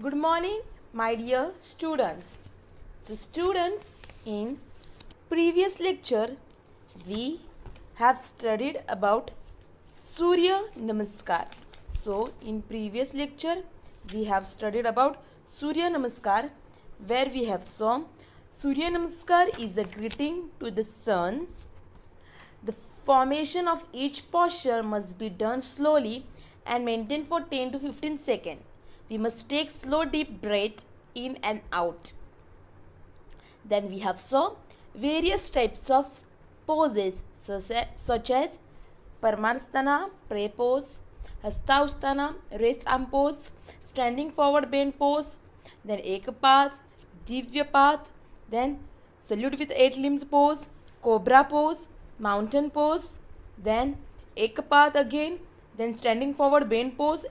Good morning, my dear students. So, students, in previous lecture, we have studied about Surya Namaskar. So, in previous lecture, we have studied about Surya Namaskar, where we have saw Surya Namaskar is a greeting to the sun. The formation of each posture must be done slowly and maintained for 10 to 15 seconds. We must take slow deep breath in and out. Then we have saw various types of poses such as Parmanasthana, prayer pose, Hastausthana, raised arm pose, standing forward bend pose, then Ekapath, Divya path, then salute with eight limbs pose, Cobra pose, mountain pose, then Ekapath again, then standing forward bend pose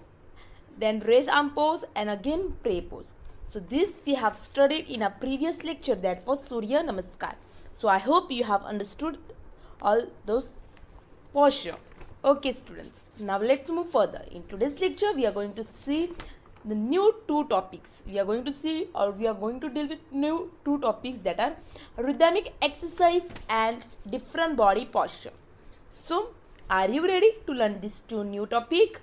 then raise arm pose and again pray pose. So this we have studied in a previous lecture that was Surya Namaskar. So I hope you have understood all those posture. Okay students, now let's move further. In today's lecture we are going to see the new two topics. We are going to see or we are going to deal with new two topics that are rhythmic exercise and different body posture. So are you ready to learn these two new topic?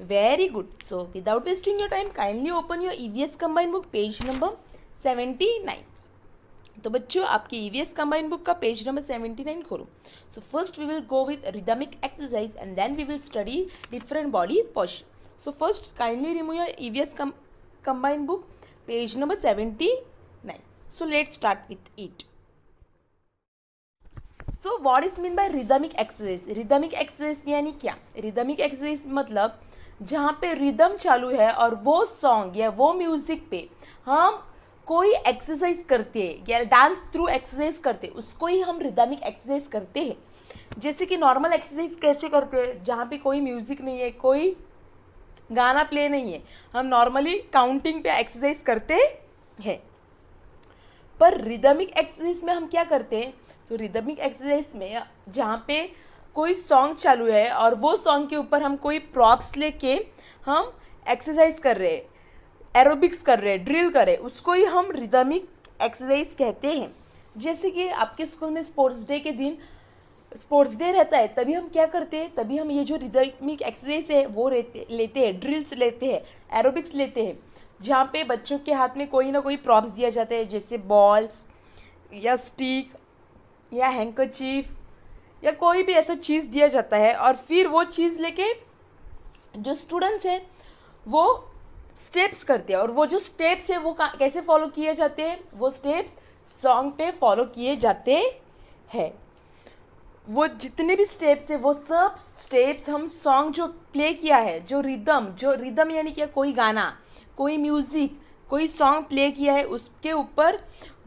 Very good so without wasting your time kindly open your EVS combined book page number seventy nine तो बच्चों आपकी EVS combined book का page number seventy nine खोलो so first we will go with rhythmic exercise and then we will study different body pose so first kindly remove your EVS combined book page number seventy nine so let start with it so what is mean by rhythmic exercise rhythmic exercise यानी क्या rhythmic exercise मतलब जहाँ पे rhythm चालू है और वो song या वो म्यूज़िक पे हम कोई एक्सरसाइज करते हैं या डांस थ्रू एक्सरसाइज करते हैं उसको ही हम रिदमिक एक्सरसाइज करते हैं जैसे कि नॉर्मल एक्सरसाइज कैसे करते हैं जहाँ पे कोई म्यूज़िक नहीं है कोई गाना प्ले नहीं है हम नॉर्मली काउंटिंग पे एक्सरसाइज करते हैं पर रिदमिक एक्सरसाइज में हम क्या करते हैं तो रिदमिक एक्सरसाइज में जहाँ पे कोई सॉन्ग चालू है और वो सॉन्ग के ऊपर हम कोई प्रॉप्स लेके हम एक्सरसाइज कर रहे हैं एरोबिक्स कर रहे हैं ड्रिल कर रहे हैं उसको ही हम रिदमिक एक्सरसाइज कहते हैं जैसे कि आपके स्कूल में स्पोर्ट्स डे के दिन स्पोर्ट्स डे रहता है तभी हम क्या करते हैं तभी हम ये जो रिदमिक एक्सरसाइज है वो रहते लेते हैं ड्रिल्स लेते हैं एरोबिक्स लेते हैं जहाँ पे बच्चों के हाथ में कोई ना कोई प्रॉप्स दिया जाता है जैसे बॉल या स्टिक या हैंकरचीफ या कोई भी ऐसा चीज़ दिया जाता है और फिर वो चीज़ लेके जो स्टूडेंट्स हैं वो स्टेप्स करते हैं और वो जो स्टेप्स है वो कैसे फॉलो किए जाते हैं वो स्टेप्स सॉन्ग पे फॉलो किए जाते हैं वो जितने भी स्टेप्स है वो सब स्टेप्स हम सॉन्ग जो प्ले किया है जो रिदम जो रिदम यानी क्या कोई गाना कोई म्यूज़िक कोई सॉन्ग प्ले किया है उसके ऊपर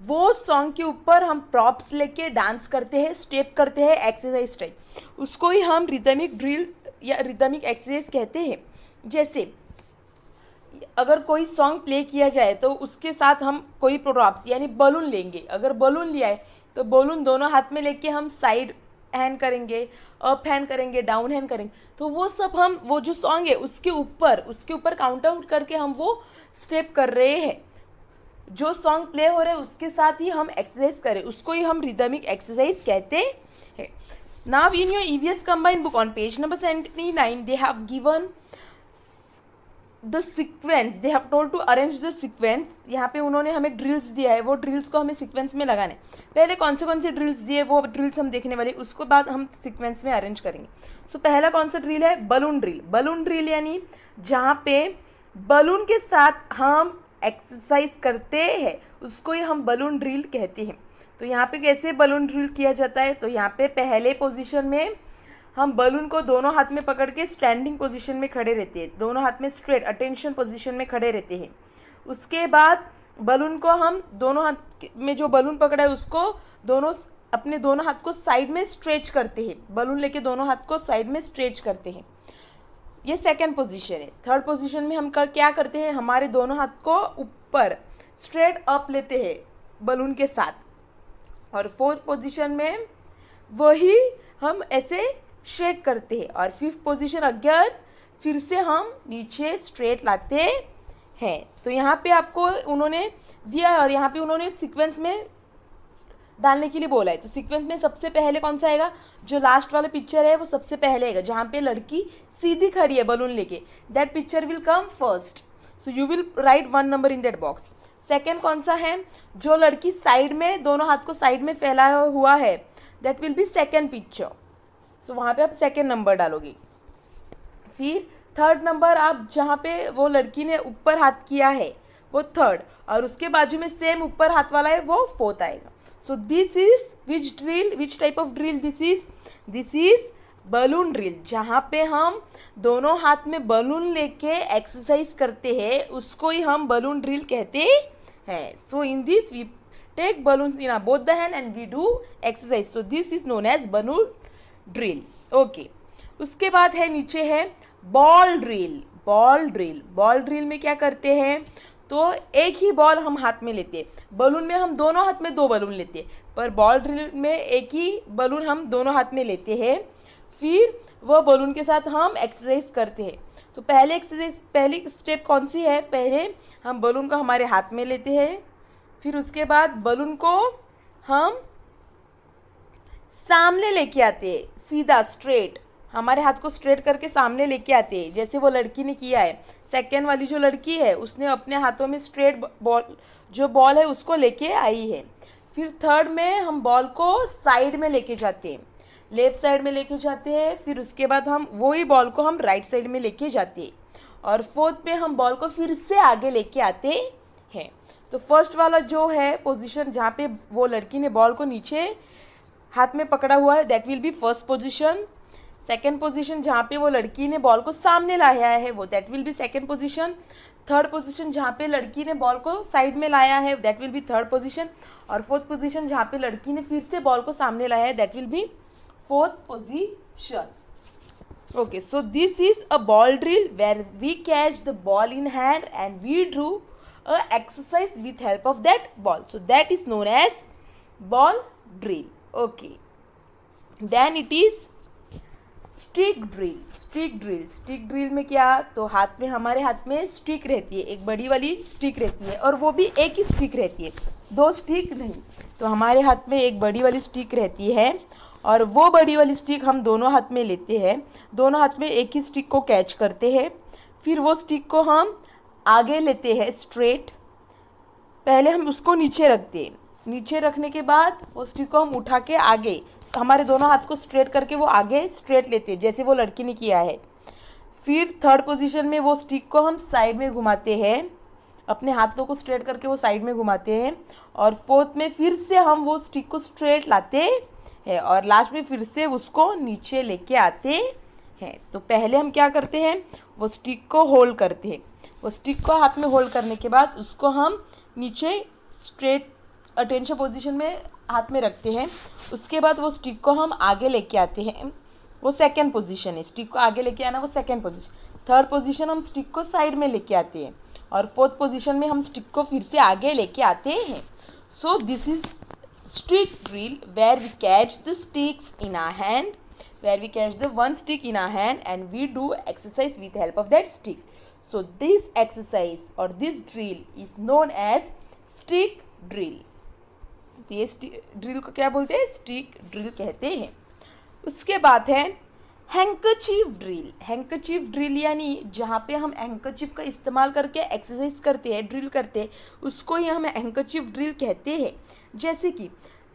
वो सॉन्ग के ऊपर हम प्रॉप्स लेके डांस करते हैं स्टेप करते हैं एक्सरसाइज टाइप उसको ही हम रिदमिक ड्रिल या रिदमिक एक्सरसाइज कहते हैं जैसे अगर कोई सॉन्ग प्ले किया जाए तो उसके साथ हम कोई प्रॉप्स यानी बलून लेंगे अगर बलून लिया है तो बलून दोनों हाथ में लेके हम साइड हैंड करेंगे अप हैंड करेंगे डाउन हैंड करेंगे तो वो सब हम वो जो सॉन्ग है उसके ऊपर उसके ऊपर काउंट आउट करके हम वो स्टेप कर रहे हैं जो सॉन्ग प्ले हो रहे उसके साथ ही हम एक्सरसाइज करें उसको ही हम रिदमिक एक्सरसाइज कहते हैं now in your EVS combined book on page number seventy nine they have given the sequence they have told to arrange the sequence यहाँ पे उन्होंने हमें ड्रिल्स दिया है वो ड्रिल्स को हमें सिक्वेंस में लगाने पहले कौन से कौन से ड्रिल्स दिए वो ड्रिल्स हम देखने वाले उसको बाद हम सिक्वेंस में अरेंज करेंगे सो so, पहला कौन सा ड्रिल है बलून ड्रिल बलून ड्रिल यानी जहाँ पे बलून के साथ हम एक्सरसाइज करते हैं उसको ही हम बलून ड्रिल कहते हैं तो यहाँ पे कैसे बलून ड्रिल किया जाता है तो यहाँ पे पहले पोजीशन में हम बलून को दोनों हाथ में पकड़ के स्टैंडिंग पोजीशन में खड़े रहते हैं दोनों हाथ में स्ट्रेट अटेंशन पोजीशन में खड़े रहते हैं उसके बाद बलून को हम दोनों हाथ में जो बलून पकड़ा है उसको दोनों अपने दोनों हाथ को साइड में स्ट्रेच करते हैं बलून लेके दोनों हाथ को साइड में स्ट्रेच करते हैं ये सेकेंड पोजिशन है थर्ड पोजिशन में हम कर क्या करते हैं हमारे दोनों हाथ को ऊपर स्ट्रेट अप लेते हैं बलून के साथ और फोर्थ पोजिशन में वही हम ऐसे शेक करते हैं और फिफ्थ पोजिशन अगर फिर से हम नीचे स्ट्रेट लाते हैं तो यहाँ पे आपको उन्होंने दिया और यहाँ पे उन्होंने सीक्वेंस में डालने के लिए बोला है तो सीक्वेंस में सबसे पहले कौन सा आएगा जो लास्ट वाला पिक्चर है वो सबसे पहले आएगा जहाँ पे लड़की सीधी खड़ी है बलून लेके that picture will come first so you will write one number in that box second कौन सा है जो लड़की साइड में दोनों हाथ को साइड में फैलाया हुआ है that will be second picture सो वहाँ पे आप सेकेंड नंबर डालोगे फिर थर्ड नंबर आप जहाँ पे वो लड़की ने ऊपर हाथ किया है वो थर्ड और उसके बाजू में सेम ऊपर हाथ वाला है वो फोर्थ आएगा so this is which drill which type of drill this is this is balloon drill जहाँ पे हम दोनों हाथ में बलून लेके एक्सरसाइज करते हैं उसको ही हम बलून ड्रिल कहते हैं so in this we take balloon in both the hand and we do exercise so this is known as balloon drill okay उसके बाद है नीचे है ball drill ball drill ball drill में क्या करते हैं तो एक ही बॉल हम हाथ में लेते हैं बलून में हम दोनों हाथ में दो बलून लेते हैं पर बॉल ड्रिल में एक ही बलून हम दोनों हाथ में लेते हैं फिर वह बलून के साथ हम एक्सरसाइज करते हैं तो पहले एक्सरसाइज पहली स्टेप कौन सी है पहले हम बलून को हमारे हाथ में लेते हैं फिर उसके बाद बलून को हम सामने लेके आते हैं सीधा स्ट्रेट हमारे हाथ को स्ट्रेट करके सामने लेके आते हैं जैसे वो लड़की ने किया है सेकेंड वाली जो लड़की है उसने अपने हाथों में स्ट्रेट बॉल जो बॉल है उसको लेके आई है फिर थर्ड में हम बॉल को साइड में लेके जाते हैं लेफ़्ट साइड में लेके जाते हैं फिर उसके बाद हम वही बॉल को हम राइट साइड में लेके जाते हैं और फोर्थ में हम बॉल को फिर से आगे लेके आते हैं तो फर्स्ट वाला जो है पोजीशन जहाँ पे वो लड़की ने बॉल को नीचे हाथ में पकड़ा हुआ है that will be first position second position जहाँ पे वो लड़की ने बॉल को सामने लाया है वो that will be second position third position जहाँ पे लड़की ने बॉल को साइड में लाया है that will be third position और फोर्थ पोजिशन जहाँ पे लड़की ने फिर से बॉल को सामने लाया है that will be fourth position okay so this is a ball drill where we catch the ball in hand and we drew a exercise with help of that ball so that is known as ball drill okay then it is stick drill stick drill stick drill में क्या तो हाथ में हमारे हाथ में stick रहती है एक बड़ी वाली स्टिक रहती है और वो भी एक ही स्टिक रहती है दो स्टिक नहीं तो हमारे हाथ में एक बड़ी वाली स्टिक रहती है और वो बड़ी वाली स्टिक हम दोनों हाथ में लेते हैं दोनों हाथ में एक ही स्टिक को कैच करते हैं फिर वो स्टिक को हम आगे लेते हैं स्ट्रेट पहले हम उसको नीचे रखते हैं नीचे रखने के बाद वो स्टिक को हम उठा के आगे हमारे दोनों हाथ को स्ट्रेट करके वो आगे स्ट्रेट लेते हैं जैसे वो लड़की ने किया है फिर थर्ड पोजीशन में वो स्टिक को हम साइड में घुमाते हैं अपने हाथों को स्ट्रेट करके वो साइड में घुमाते हैं और फोर्थ में फिर से हम वो स्टिक को स्ट्रेट लाते हैं और लास्ट में फिर से उसको नीचे लेके आते हैं तो पहले हम क्या करते हैं वो स्टिक को होल्ड करते हैं वो स्टिक को हाथ में होल्ड करने के बाद उसको हम नीचे स्ट्रेट अटेंशन पोजिशन में हाथ में रखते हैं उसके बाद वो स्टिक को हम आगे लेके आते हैं वो सेकेंड पोजिशन है स्टिक को आगे लेके आना वो सेकेंड पोजिशन थर्ड पोजिशन हम स्टिक को साइड में लेके आते हैं और फोर्थ पोजिशन में हम स्टिक को फिर से आगे लेके आते हैं so this is stick drill where we catch the sticks in a hand where we catch the one stick in a hand and we do exercise with help of that stick so this exercise और this drill is known as stick drill होती है drill को क्या बोलते हैं stick drill कहते हैं उसके बाद है हैंकरचीफ ड्रिल हैंकरचीफ ड्रिल यानी जहाँ पे हम हैंकरचीफ का इस्तेमाल करके एक्सरसाइज करते हैं ड्रिल करते हैं उसको ही हम हैंकरचीफ ड्रिल कहते हैं जैसे कि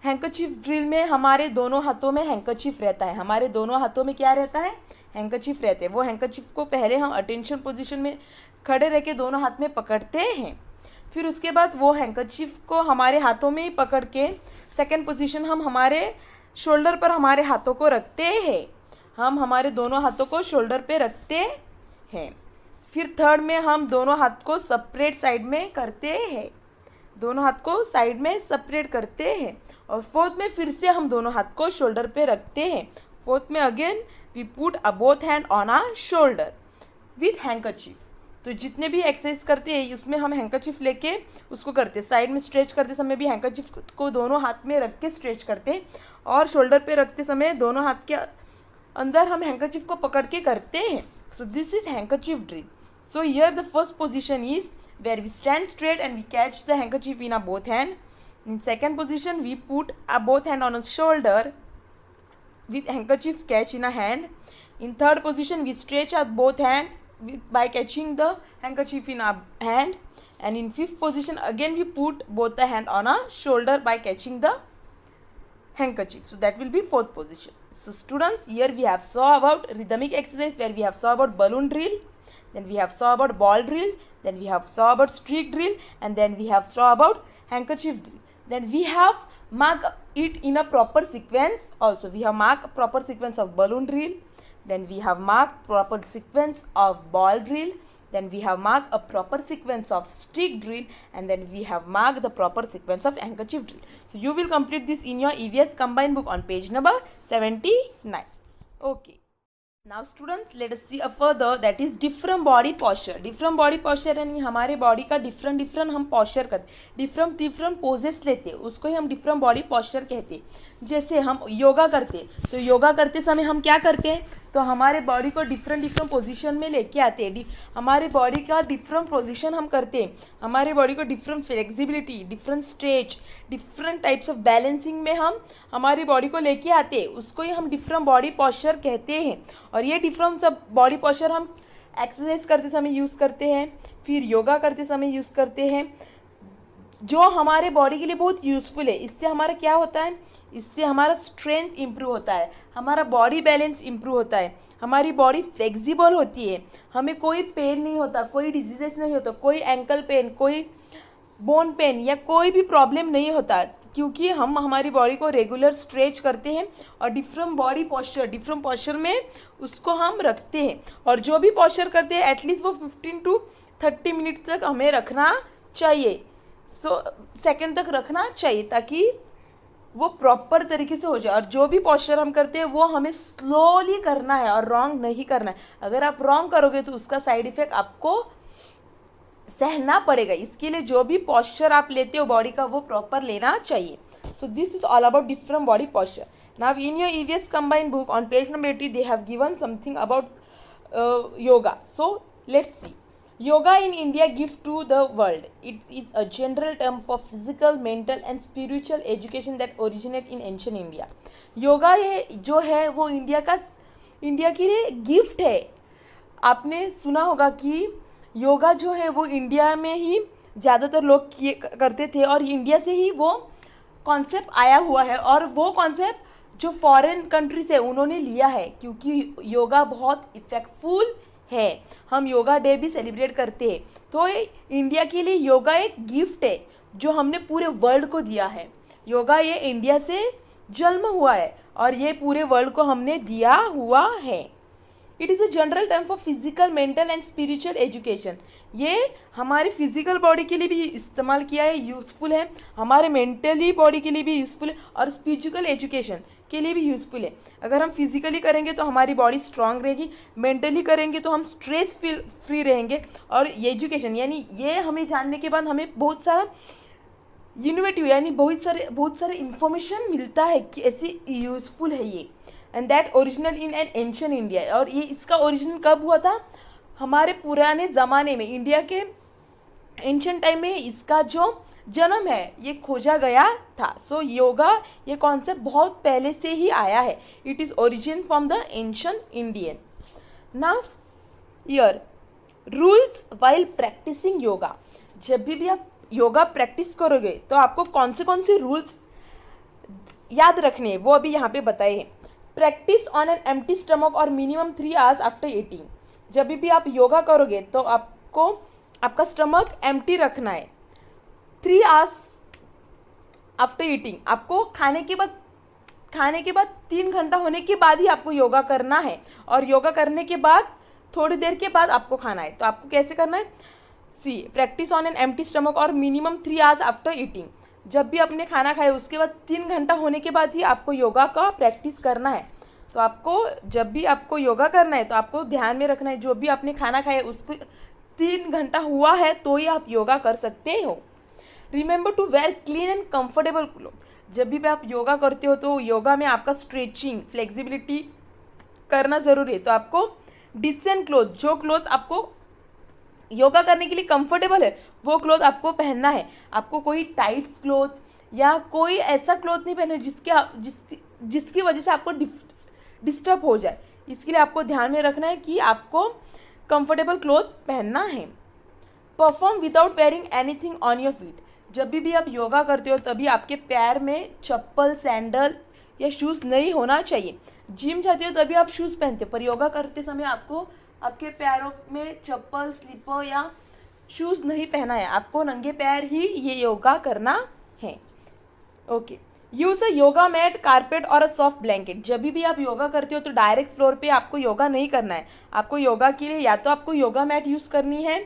हैंकरचीफ ड्रिल में हमारे दोनों हाथों में हैंकरचीफ रहता है हमारे दोनों हाथों में क्या रहता है हैंकरचीफ रहते हैं वो हैंकरचीफ को पहले हम अटेंशन पोजिशन में खड़े रह के दोनों हाथ में पकड़ते हैं फिर उसके बाद वो हैंकरचीफ को हमारे हाथों में ही पकड़ के सेकेंड पोजीशन हम हमारे शोल्डर पर हमारे हाथों को रखते हैं हम हमारे दोनों हाथों को शोल्डर पे रखते हैं फिर थर्ड में हम दोनों हाथ को सपरेट साइड में करते हैं दोनों हाथ को साइड में सपरेट करते हैं और फोर्थ में फिर से हम दोनों हाथ को शोल्डर पे रखते हैं फोर्थ में again we put a both hand on our shoulder with handkerchief तो जितने भी एक्सरसाइज करते हैं उसमें हम हैंकरचिफ लेके उसको करते हैं साइड में स्ट्रेच करते समय भी हैंकरचिफ को दोनों हाथ में रख के स्ट्रेच करते हैं और शोल्डर पे रखते समय दोनों हाथ के अंदर हम हैंकरचिफ को पकड़ के करते हैं so this is handkerchief drill so yeah the first position is where we stand straight and we catch the hanker handkerchief in a both hand in second position we put a both hand on a shoulder with handkerchief catch in a hand in third position we stretch a both hand with, by catching the handkerchief in our hand and in fifth position again we put both the hand on our shoulder by catching the handkerchief so that will be fourth position so students here we have saw about rhythmic exercise where we have saw about balloon drill then we have saw about ball drill then we have saw about streak drill and then we have saw about handkerchief drill then we have mark it in a proper sequence also we have marked proper sequence of balloon drill then we have marked proper sequence of ball drill then we have marked a proper sequence of stick drill and then we have marked the proper sequence of handkerchief drill. So you will complete this in your EVS combined book on page number 79. Okay. Now students let see a further that is different body posture different body posture यानी हमारे body का different different हम posture करते different different poses लेते उसको ही हम different body posture कहते जैसे हम योगा करते तो योगा करते समय हम क्या करते हैं तो हमारे बॉडी को डिफरेंट डिफरेंट पोजिशन में लेके आते हैं हमारे बॉडी का डिफरेंट पोजिशन हम करते हैं हमारे बॉडी को different flexibility different stretch different types of balancing में हम हमारी बॉडी को लेके आते हैं उसको ही हम डिफरेंट बॉडी पॉस्चर कहते हैं और ये डिफरेंस सब बॉडी पॉस्चर हम एक्सरसाइज करते समय यूज़ करते हैं फिर योगा करते समय यूज़ करते हैं जो हमारे बॉडी के लिए बहुत यूज़फुल है इससे हमारा क्या होता है इससे हमारा स्ट्रेंथ इम्प्रूव होता है हमारा बॉडी बैलेंस इम्प्रूव होता है हमारी बॉडी फ्लेक्सिबल होती है हमें कोई पेन नहीं होता कोई डिजीजेस नहीं होता कोई एंकल पेन कोई बोन पेन या कोई भी प्रॉब्लम नहीं होता क्योंकि हम हमारी बॉडी को रेगुलर स्ट्रेच करते हैं और different body posture different posture में उसको हम रखते हैं और जो भी पॉस्चर करते हैं एटलीस्ट वो फिफ्टीन टू थर्टी मिनट तक हमें रखना चाहिए सो so, सेकेंड तक रखना चाहिए ताकि वो प्रॉपर तरीके से हो जाए और जो भी पॉस्चर हम करते हैं वो हमें स्लोली करना है और रॉन्ग नहीं करना है अगर आप रॉन्ग करोगे तो उसका साइड इफ़ेक्ट आपको सहना पड़ेगा इसके लिए जो भी पॉस्चर आप लेते हो बॉडी का वो प्रॉपर लेना चाहिए so this is all about different body posture now in your EVS combined book on page number eighty they have given something about yoga so let's see yoga in India gift to the world it is a general term for physical mental and spiritual education that originate in ancient India yoga ये जो है वो India का India के लिए gift है आपने सुना होगा कि योगा जो है वो इंडिया में ही ज़्यादातर लोग किए करते थे और इंडिया से ही वो कॉन्सेप्ट आया हुआ है और वो कॉन्सेप्ट जो फॉरेन कंट्री से उन्होंने लिया है क्योंकि योगा बहुत इफ़ेक्टफुल है हम योगा डे भी सेलिब्रेट करते हैं तो इंडिया के लिए योगा एक गिफ्ट है जो हमने पूरे वर्ल्ड को दिया है योगा ये इंडिया से जन्म हुआ है और ये पूरे वर्ल्ड को हमने दिया हुआ है it is a general term for physical mental and spiritual education ये हमारे फिजिकल बॉडी के लिए भी इस्तेमाल किया है यूज़फुल है हमारे मेंटली बॉडी के लिए भी यूज़फुल है और स्पिरिचुअल एजुकेशन के लिए भी यूज़फुल है अगर हम फिजिकली करेंगे तो हमारी बॉडी स्ट्रांग रहेगी मेंटली करेंगे तो हम स्ट्रेस फील फ्री रहेंगे और एजुकेशन यानी ये हमें जानने के बाद हमें बहुत सारा इनोवेटिव यानी बहुत सारे बहुत सारे इन्फॉर्मेशन मिलता है कि ऐसे यूज़फुल है ये and that original in an ancient India और ये इसका ओरिजिन कब हुआ था हमारे पुराने ज़माने में इंडिया के एंशन टाइम में इसका जो जन्म है ये खोजा गया था सो so, योगा ये कॉन्सेप्ट बहुत पहले से ही आया है it is origin from the ancient Indian ना here rules while practising yoga जब भी भी आप योगा प्रैक्टिस करोगे तो आपको कौन से कौन से रूल्स याद रखने हैं वो अभी यहाँ पे बताए हैं practice on an empty stomach और minimum three hours after eating जब भी आप योगा करोगे तो आपको आपका स्टमक एम्प्टी रखना है थ्री आवर्स आफ्टर ईटिंग आपको खाने के बाद खाने के बाद तीन घंटा होने के बाद ही आपको योगा करना है और योगा करने के बाद थोड़ी देर के बाद आपको खाना है तो आपको कैसे करना है see practice on an empty stomach और minimum three hours after eating जब भी आपने खाना खाया उसके बाद तीन घंटा होने के बाद ही आपको योगा का प्रैक्टिस करना है तो आपको जब भी आपको योगा करना है तो आपको ध्यान में रखना है जो भी आपने खाना खाया उसको तीन घंटा हुआ है तो ही आप योगा कर सकते हो remember to wear clean and comfortable cloth जब भी आप योगा करते हो तो योगा में आपका स्ट्रेचिंग फ्लेक्सिबिलिटी करना ज़रूरी है तो आपको डिसेंट क्लोथ जो क्लोथ आपको योगा करने के लिए कंफर्टेबल है वो क्लोथ आपको पहनना है आपको कोई टाइट क्लोथ या कोई ऐसा क्लोथ नहीं पहनना जिसके जिसकी जिसकी वजह से आपको डिस्टर्ब हो जाए इसके लिए आपको ध्यान में रखना है कि आपको कंफर्टेबल क्लोथ पहनना है perform without wearing anything on your feet जब भी भी आप योगा करते हो तभी आपके पैर में चप्पल सैंडल या शूज़ नहीं होना चाहिए जिम जाते हो तभी आप शूज़ पहनते हो पर योगा करते समय आपको आपके पैरों में चप्पल स्लीपर या शूज़ नहीं पहना है आपको नंगे पैर ही ये योगा करना है okay use a yoga mat carpet और अ सॉफ्ट ब्लैंकेट जब भी आप योगा करते हो तो डायरेक्ट फ्लोर पे आपको योगा नहीं करना है आपको योगा के लिए या तो आपको योगा मैट यूज़ करनी है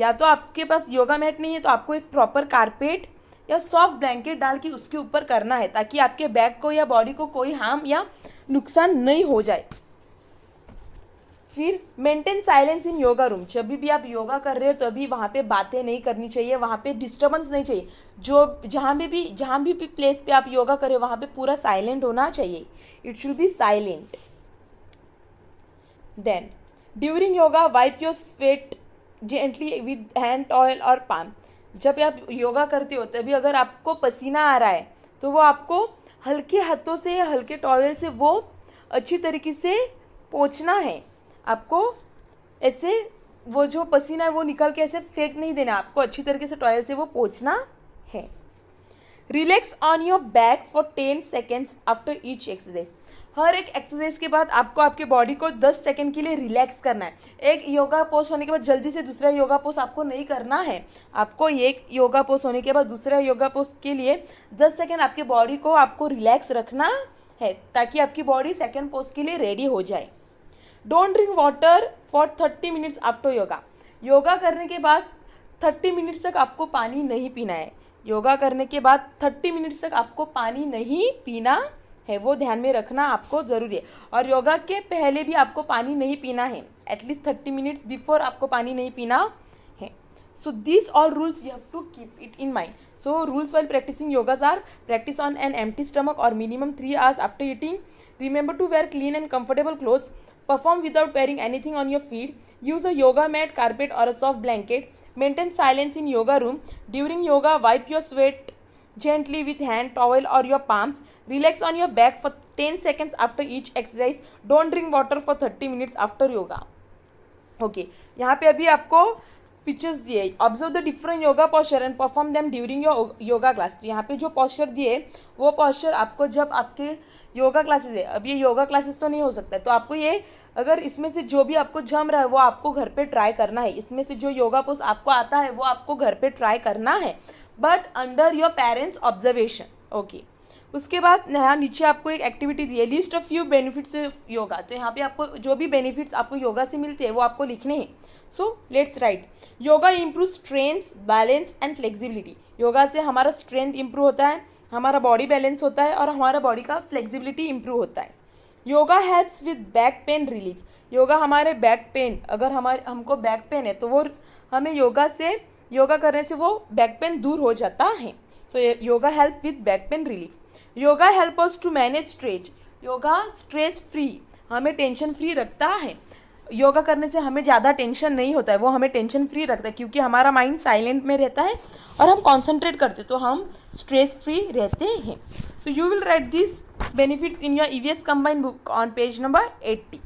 या तो आपके पास योगा मैट नहीं है तो आपको एक प्रॉपर कारपेट या सॉफ्ट ब्लैंकेट डाल के उसके ऊपर करना है ताकि आपके बैक को या बॉडी को कोई हार्म या नुकसान नहीं हो जाए फिर maintain silence in yoga room जब भी आप योगा कर रहे हो तो अभी वहाँ पे बातें नहीं करनी चाहिए वहाँ पे डिस्टर्बेंस नहीं चाहिए जो जहाँ भी भी जहाँ भी भी प्लेस पे आप योगा कर रहे हो वहाँ पे पूरा साइलेंट होना चाहिए it should be silent then during yoga wipe your sweat gently with hand oil और पाम जब आप योगा करते हो तभी अगर आपको पसीना आ रहा है तो वो आपको हल्के हाथों से हल्के टॉयल से वो अच्छी तरीके से पोछना है आपको ऐसे वो जो पसीना है वो निकल के ऐसे फेंक नहीं देना आपको अच्छी तरीके से टॉयल से वो पोछना है relax on your back for ten seconds after each exercise हर एक एक्सरसाइज के बाद आपको आपके बॉडी को दस सेकेंड के लिए रिलैक्स करना है एक योगा पोस्ट होने के बाद जल्दी से दूसरा योगा पोस्ट आपको नहीं करना है आपको एक योगा पोस्ट होने के बाद दूसरा योगा पोस्ट के लिए दस सेकेंड आपके बॉडी को आपको रिलैक्स रखना है ताकि आपकी बॉडी सेकेंड पोस्ट के लिए रेडी हो जाए don't drink water for thirty minutes after yoga yoga करने के बाद थर्टी मिनट्स तक आपको पानी नहीं पीना है योगा करने के बाद थर्टी मिनट्स तक आपको पानी नहीं पीना है वो ध्यान में रखना आपको ज़रूरी है और योगा के पहले भी आपको पानी नहीं पीना है एटलीस्ट थर्टी मिनट्स बिफोर आपको पानी नहीं पीना है so this all rules you have to keep it in mind so rules while practicing yogas are practice on an empty stomach और minimum three hours after eating remember to wear clean and comfortable clothes perform without wearing anything on your feet, use a yoga mat, carpet or a soft blanket, maintain silence in yoga room, during yoga wipe your sweat gently with hand towel or your palms, relax on your back for 10 seconds after each exercise, don't drink water for 30 minutes after yoga. Okay okay. यहाँ पे अभी आपको pictures दिए observe the different yoga posture and perform them during your yoga class तो यहाँ पे जो posture दिए वो पॉस्चर आपको जब आपके योगा क्लासेस है अब ये योगा क्लासेस तो नहीं हो सकता है तो आपको ये अगर इसमें से जो भी आपको जम रहा है वो आपको घर पे ट्राई करना है इसमें से जो योगा पोस्ट आपको आता है वो आपको घर पे ट्राई करना है but under your parents observation okay उसके बाद यहाँ नीचे आपको एक एक्टिविटी दी है list of few benefits of yoga तो यहाँ पे आपको जो भी बेनिफिट्स आपको योगा से मिलते हैं वो आपको लिखने हैं so let's write yoga improve strength balance and flexibility yoga से हमारा स्ट्रेंथ इंप्रूव होता है हमारा बॉडी बैलेंस होता है और हमारा बॉडी का फ्लेक्सिबिलिटी इम्प्रूव होता है yoga helps with back pain relief yoga हमारे बैक पेन अगर हमारे हमको बैक पेन है तो वो हमें योगा से योगा करने से वो बैक पेन दूर हो जाता है so yoga help with back pain relief yoga help us to manage stretch yoga stress free हमें टेंशन फ्री रखता है योगा करने से हमें ज़्यादा टेंशन नहीं होता है वो हमें टेंशन फ्री रखता है क्योंकि हमारा माइंड साइलेंट में रहता है और हम कॉन्सेंट्रेट करते तो हम स्ट्रेस फ्री रहते हैं so you will write this benefits in your E V S combine book on page number eighty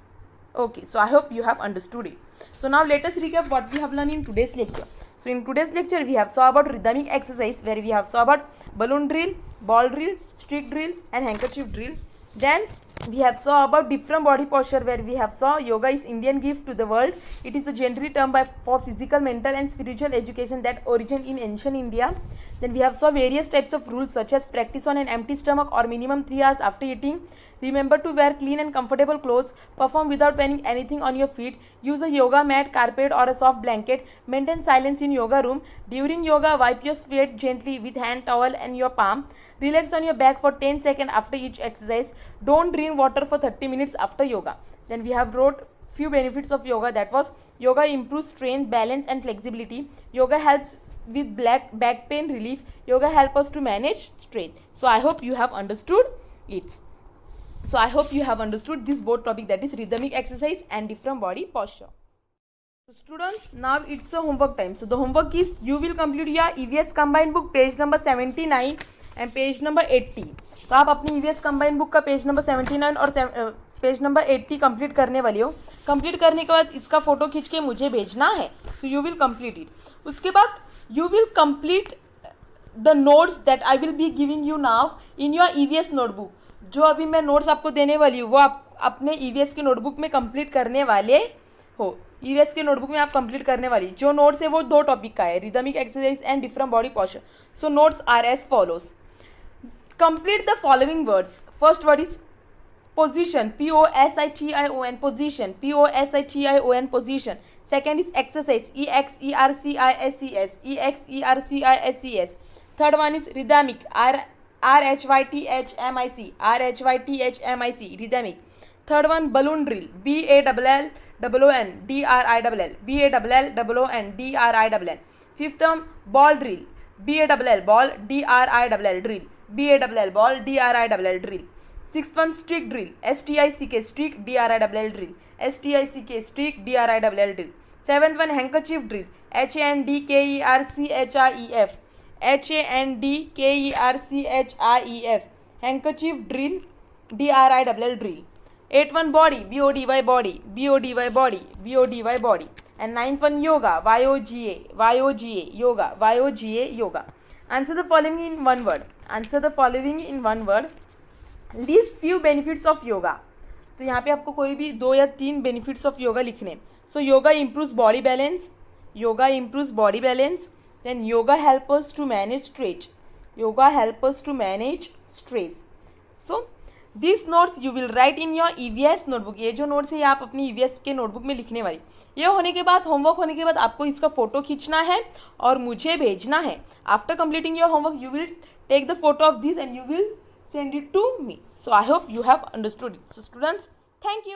okay so I hope you have understood it so now latest recap what we have learn in today's lecture So in today's lecture we have saw about rhythmic exercise where we have saw about balloon drill, ball drill, stick drill and handkerchief drill. Then we have saw about different body posture where we have saw yoga is Indian gift to the world. It is a generally term by, for physical, mental and spiritual education that origin in ancient India. Then we have saw various types of rules such as practice on an empty stomach or minimum 3 hours after eating. Remember to wear clean and comfortable clothes, perform without wearing anything on your feet, use a yoga mat, carpet or a soft blanket, maintain silence in yoga room. During yoga, wipe your sweat gently with hand towel and your palm. Relax on your back for 10 seconds after each exercise. Don't drink water for 30 minutes after yoga. Then we have wrote few benefits of yoga that was yoga improves strength balance and flexibility yoga helps with black back pain relief yoga help us to manage strength so i hope you have understood it So I hope you have understood this board topic that is rhythmic exercise and different body posture. So students, now it's a homework time. So the homework is you will complete your EVS combined book page number 79 and page number eighty तो आप अपनी E combine book का page number seventy nine और page number eighty complete करने वाली हो complete करने के बाद इसका फ़ोटो खींच के मुझे भेजना है so you will complete it उसके बाद you will complete the notes that I will be giving you now in your E V S notebook जो अभी मैं नोट्स आपको देने वाली हूँ वो आप अपने ई e के नोटबुक में कंप्लीट करने वाले हो ई e के नोटबुक में आप कंप्लीट करने वाली जो नोट्स है वो दो टॉपिक का है rhythmic exercise and different body posture so notes are as follows complete the following words first word is position P O S I T I O N position P O S I T I O N position second is exercise E X E R C I S C S E X E R C I S C S third one is rhythmic R R H Y T H M I C R H Y T H M I C rhythmic third one balloon drill B A double L double O N D R I double L B A double L double O N D R I double L fifth one ball drill B A double L ball D R I double L drill B A double L ball D R I double L drill six one streak drill S T I C K stick D R I double L drill S T I C K stick D R I double L drill seventh one handkerchief drill H N D K E R C H I E F H A N D K E R C H I E F handkerchief drill D R I double L drill eight one body B O D Y body B O D Y body B O D Y body and ninth one yoga Y O G A Y O G A yoga Y O G A yoga answer the following in one word answer the following in one word list few benefits of yoga तो यहाँ पे आपको कोई भी दो या तीन benefits of yoga लिखने so yoga improves body balance yoga improves body balance then yoga help us to manage stress yoga help us to manage stress so this notes you will write in your E V S notebook ये जो notes है ये आप अपनी E V S के notebook में लिखने वाली ये होने के बाद होमवर्क होने के बाद आपको इसका फोटो खींचना है और मुझे भेजना है after completing your homework you will take the photo of this and you will send it to me so I hope you have understood it so students thank you